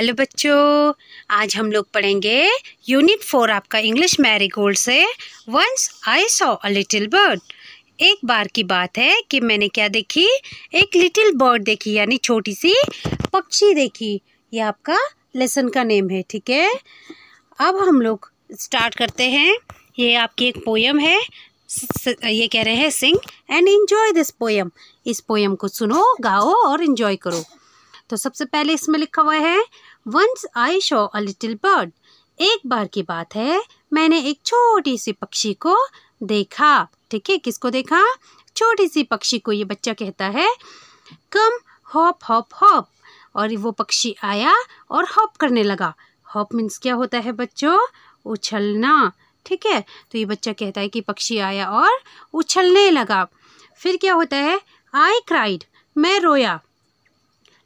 Hello बच्चों आज हम लोग पढ़ेंगे यूनिट फोर आपका इंग्लिश मैरी गोल्ड से once I saw a little bird एक बार की बात है कि मैंने क्या देखी एक लिटिल बर्ड देखी यानी छोटी सी पक्षी देखी ये आपका लेसन का नेम है ठीक है अब हम लोग स्टार्ट करते हैं ये आपकी एक पोयम है ये कह रहे हैं sing and enjoy this poem इस पोयम को सुनो गाओ और इन्जॉय करो तो सबसे पहले इसमें लिखा हुआ है once I saw a little bird एक बार की बात है मैंने एक छोटी सी पक्षी को देखा ठीक है किसको देखा छोटी सी पक्षी को ये बच्चा कहता है कम हॉप हॉप हॉप और वो पक्षी आया और हॉप करने लगा हॉप मीन्स क्या होता है बच्चों उछलना ठीक है तो ये बच्चा कहता है कि पक्षी आया और उछलने लगा फिर क्या होता है आई क्राइड मैं रोया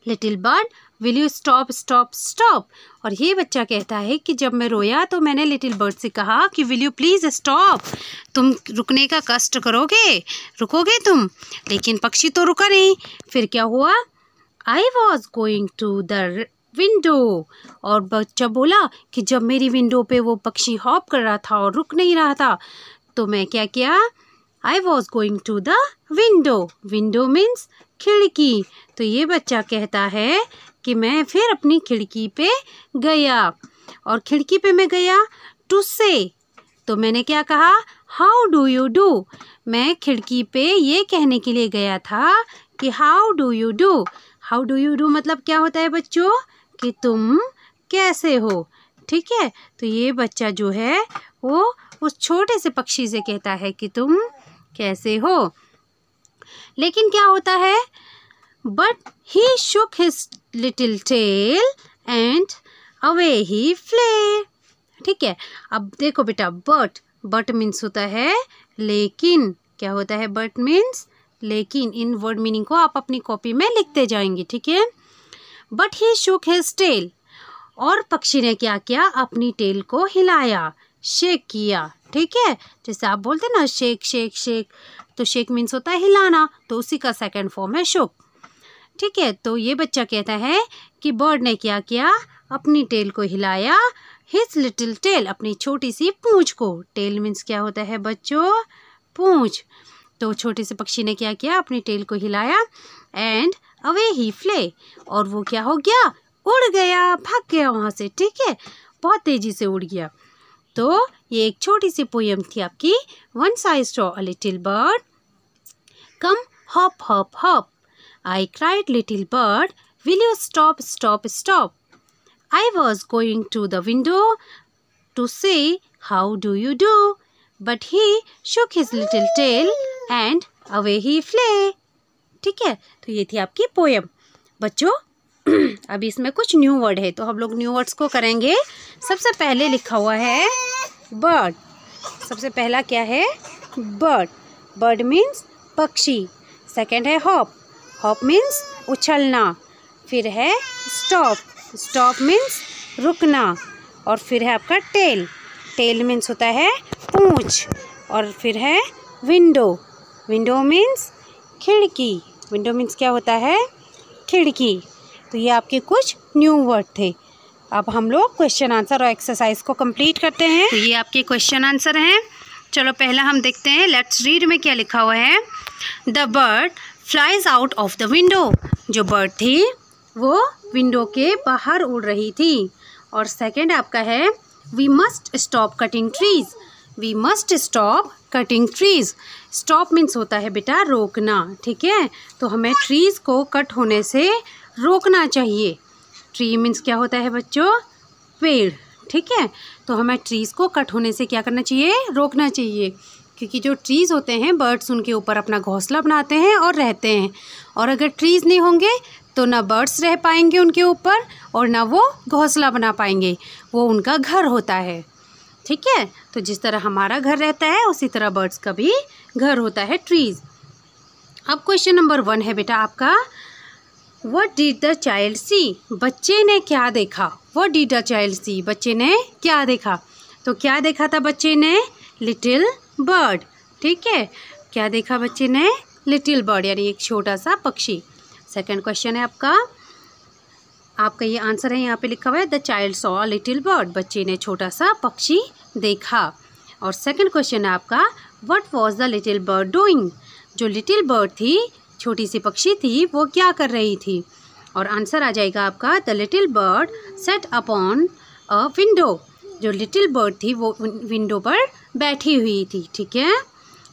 little bird will you stop stop stop और ये बच्चा कहता है कि जब मैं रोया तो मैंने लिटिल बर्ड से कहा कि विल यू प्लीज़ स्टॉप तुम रुकने का कष्ट करोगे रुकोगे तुम लेकिन पक्षी तो रुका नहीं फिर क्या हुआ I was going to the window और बच्चा बोला कि जब मेरी विंडो पे वो पक्षी हॉप कर रहा था और रुक नहीं रहा था तो मैं क्या किया I was going to the window window means खिड़की तो ये बच्चा कहता है कि मैं फिर अपनी खिड़की पे गया और खिड़की पे मैं गया टू से तो मैंने क्या कहा हाउ डू यू डू मैं खिड़की पे ये कहने के लिए गया था कि how do you do how do you do मतलब क्या होता है बच्चों कि तुम कैसे हो ठीक है तो ये बच्चा जो है वो उस छोटे से पक्षी से कहता है कि तुम कैसे हो लेकिन क्या होता है but he shook his little tail and away he flew ठीक है अब देखो बेटा बट बट मीन्स होता है लेकिन क्या होता है बट मीन्स लेकिन इन वर्ड मीनिंग को आप अपनी कॉपी में लिखते जाएंगे ठीक है but he shook his tail और पक्षी ने क्या किया अपनी टेल को हिलाया शेक किया ठीक है जैसे आप बोलते हैं ना शेक शेक शेक तो शेक मीन्स होता है हिलाना तो उसी का सेकेंड फॉर्म है शुक ठीक है तो ये बच्चा कहता है कि बर्ड ने क्या किया अपनी टेल को हिलाया हिज लिटिल टेल अपनी छोटी सी पूँछ को टेल मीन्स क्या होता है बच्चों पूँछ तो छोटे से पक्षी ने क्या किया अपनी टेल को हिलाया एंड अवे ही फ्ले और वो क्या हो गया उड़ गया भाग गया वहाँ से ठीक है बहुत तेज़ी से उड़ गया तो ये एक छोटी सी पोयम थी आपकी once I saw a little bird come hop hop hop I cried little bird will you stop stop stop I was going to the window to say how do you do but he shook his little tail and away he flew ठीक है तो ये थी आपकी poem बच्चों अभी इसमें कुछ न्यू वर्ड है तो हम लोग न्यू वर्ड्स को करेंगे सबसे पहले लिखा हुआ है बर्ड सबसे पहला क्या है बर्ड बर्ड मीन्स पक्षी सेकेंड है हॉप हॉप मीन्स उछलना फिर है स्टॉप स्टॉप मीन्स रुकना और फिर है आपका टेल टेल मीन्स होता है पूँछ और फिर है विंडो विंडो मीन्स खिड़की विंडो मीन्स क्या होता है खिड़की तो ये आपके कुछ न्यू वर्ड थे अब हम लोग क्वेश्चन आंसर और एक्सरसाइज को कंप्लीट करते हैं तो ये आपके क्वेश्चन आंसर हैं चलो पहला हम देखते हैं लेट्स रीड में क्या लिखा हुआ है the bird flies out of the window जो बर्ड थी वो विंडो के बाहर उड़ रही थी और सेकेंड आपका है we must stop cutting trees we must stop cutting trees stop means होता है बेटा रोकना ठीक है तो हमें ट्रीज़ को कट होने से रोकना चाहिए ट्री मीन्स क्या होता है बच्चों पेड़ ठीक है तो हमें ट्रीज़ को कट होने से क्या करना चाहिए रोकना चाहिए क्योंकि जो ट्रीज़ होते हैं बर्ड्स उनके ऊपर अपना घोंसला बनाते हैं और रहते हैं और अगर ट्रीज़ नहीं होंगे तो ना बर्ड्स रह पाएंगे उनके ऊपर और ना वो घोंसला बना पाएंगे वो उनका घर होता है ठीक है तो जिस तरह हमारा घर रहता है उसी तरह बर्ड्स का भी घर होता है ट्रीज़ अब क्वेश्चन नंबर वन है बेटा आपका what did the child see बच्चे ने क्या देखा what did the child see बच्चे ने क्या देखा तो क्या देखा था बच्चे ने लिटिल बर्ड ठीक है क्या देखा बच्चे ने लिटिल बर्ड यानी एक छोटा सा पक्षी सेकेंड क्वेश्चन है आपका आपका ये आंसर है यहाँ पे लिखा हुआ है the child saw little bird बच्चे ने छोटा सा पक्षी देखा और सेकेंड क्वेश्चन है आपका what was the little bird doing जो लिटिल बर्ड थी छोटी सी पक्षी थी वो क्या कर रही थी और आंसर आ जाएगा आपका the little bird sat upon a window जो लिटिल बर्ड थी वो विंडो पर बैठी हुई थी ठीक है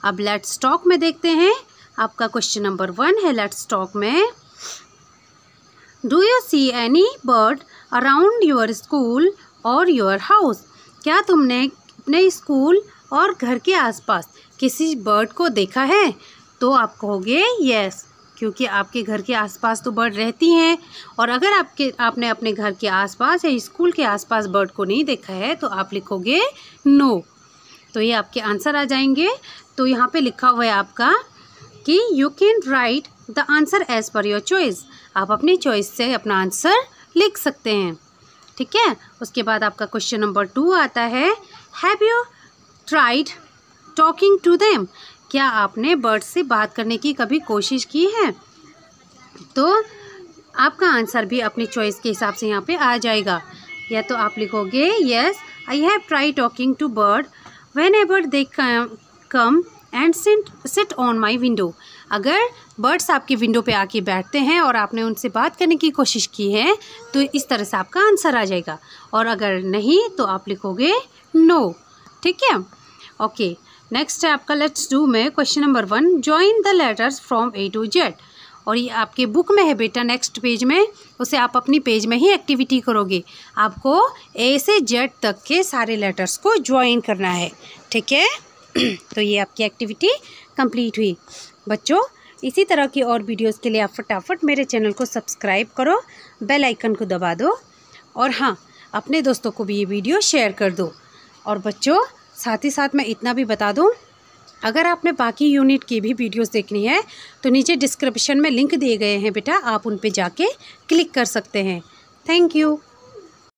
अब लेट्स टॉक में देखते हैं आपका क्वेश्चन नंबर वन है लेट्स टॉक में do you see any bird around your school और योर हाउस क्या तुमने अपने स्कूल और घर के आसपास किसी बर्ड को देखा है तो आप कहोगे यस क्योंकि आपके घर के आसपास तो बर्ड रहती हैं और अगर आपके आपने अपने घर के आसपास या स्कूल के आसपास बर्ड को नहीं देखा है तो आप लिखोगे नो तो ये आपके आंसर आ जाएंगे तो यहाँ पे लिखा हुआ है आपका कि you can write the answer as per your choice आप अपनी चॉइस से अपना आंसर लिख सकते हैं ठीक है उसके बाद आपका क्वेश्चन नंबर टू आता है have you tried talking to them क्या आपने बर्ड से बात करने की कभी कोशिश की है तो आपका आंसर भी अपनी चॉइस के हिसाब से यहाँ पे आ जाएगा या तो आप लिखोगे yes I have tried talking to bird whenever they come and sit on my window अगर बर्ड्स आपके विंडो पे आके बैठते हैं और आपने उनसे बात करने की कोशिश की है तो इस तरह से आपका आंसर आ जाएगा और अगर नहीं तो आप लिखोगे नो no. ठीक है ओके okay. नेक्स्ट है आपका लेट्स डू में question number one join the letters from A to Z और ये आपके बुक में है बेटा नेक्स्ट पेज में उसे आप अपनी पेज में ही एक्टिविटी करोगे आपको ए से जेड तक के सारे लेटर्स को ज्वाइन करना है ठीक है तो ये आपकी एक्टिविटी कंप्लीट हुई बच्चों इसी तरह की और वीडियोस के लिए आप फटाफट मेरे चैनल को सब्सक्राइब करो बेल आइकन को दबा दो और हाँ अपने दोस्तों को भी ये वीडियो शेयर कर दो और बच्चों साथ ही साथ मैं इतना भी बता दूँ अगर आपने बाकी यूनिट की भी वीडियोस देखनी है तो नीचे डिस्क्रिप्शन में लिंक दिए गए हैं बेटा आप उन पे जाके क्लिक कर सकते हैं थैंक यू